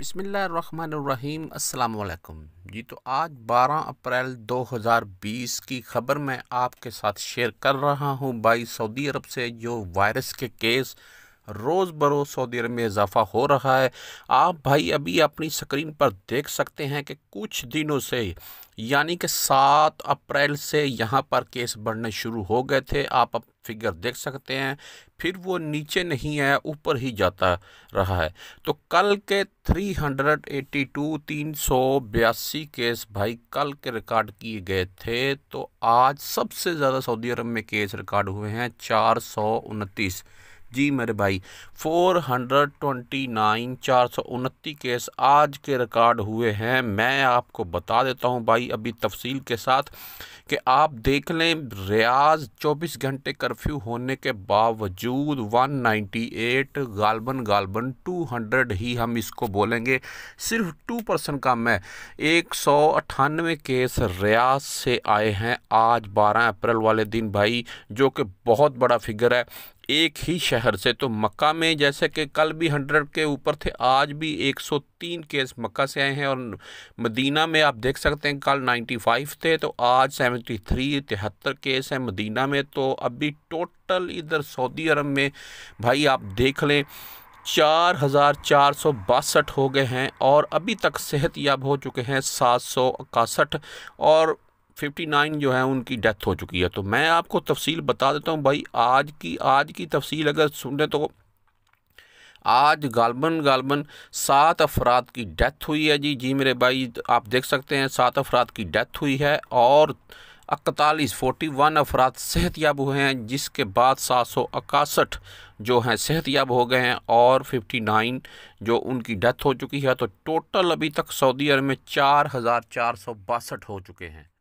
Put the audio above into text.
بسم اللہ الرحمن الرحیم السلام علیکم جی تو آج بارہ اپریل دو ہزار بیس کی خبر میں آپ کے ساتھ شیئر کر رہا ہوں بائی سعودی عرب سے جو وائرس کے کیس روز بروز سعودی عرب میں اضافہ ہو رہا ہے آپ بھائی ابھی اپنی سکرین پر دیکھ سکتے ہیں کہ کچھ دنوں سے یعنی کہ سات اپریل سے یہاں پر کیس بڑھنے شروع ہو گئے تھے آپ اب فگر دیکھ سکتے ہیں پھر وہ نیچے نہیں ہے اوپر ہی جاتا رہا ہے تو کل کے تھری 382 ایٹی ٹو تین سو بیاسی کیس بھائی کل کے ریکارڈ کیے گئے تھے تو آج سب سے زیادہ سعودی عرب میں کیس ریکارڈ ہوئے ہیں چار سو انتیس جی میرے بھائی فور ہنڈریڈ ٹونٹی نائن چار سو انتی کیس آج کے ریکارڈ ہوئے ہیں میں آپ کو بتا دیتا ہوں بھائی ابھی تفصیل کے ساتھ کہ آپ دیکھ لیں ریاض چوبیس گھنٹے کرفیو ہونے کے باوجود ون نائنٹی ایٹ غالباً غالباً ٹو ہنڈریڈ ہی ہم اس کو بولیں گے صرف ٹو پرسن کا میں ایک سو اٹھانوے کیس ریاض سے آئے ہیں آج بارہ اپریل والے دن بھائی جو کہ بہت بڑا فگر ہے ایک ہی شہر سے تو مکہ میں جیسے کہ کل بھی ہنڈریڈ کے اوپر تھے آج بھی ایک سو تین کیس مکہ سے آئے ہیں اور مدینہ میں آپ دیکھ سکتے ہیں کل نائنٹی فائیو تھے تو آج سیونٹی تھری تہتر کیس ہیں مدینہ میں تو ابھی ٹوٹل ادھر سعودی عرب میں بھائی آپ دیکھ لیں چار ہزار چار سو باسٹھ ہو گئے ہیں اور ابھی تک صحت یاب ہو چکے ہیں سات سو اکاسٹھ اور ففٹی نائن جو ہے ان کی ڈیتھ ہو چکی ہے تو میں آپ کو تفصیل بتا دیتا ہوں بھائی آج کی آج کی تفصیل اگر سنیں تو آج غالباً غالباً سات افراد کی ڈیتھ ہوئی ہے جی جی میرے بھائی آپ دیکھ سکتے ہیں سات افراد کی ڈیتھ ہوئی ہے اور اکتالیس فورٹی ون افراد صحت یاب ہوئے ہیں جس کے بعد سات سو اکاسٹھ جو ہیں صحت یاب ہو گئے ہیں اور ففٹی نائن جو ان کی ڈیتھ ہو چکی ہے تو ٹوٹل ابھی تک سعودی عرب میں چار ہزار چار سو باسٹھ ہو چکے ہیں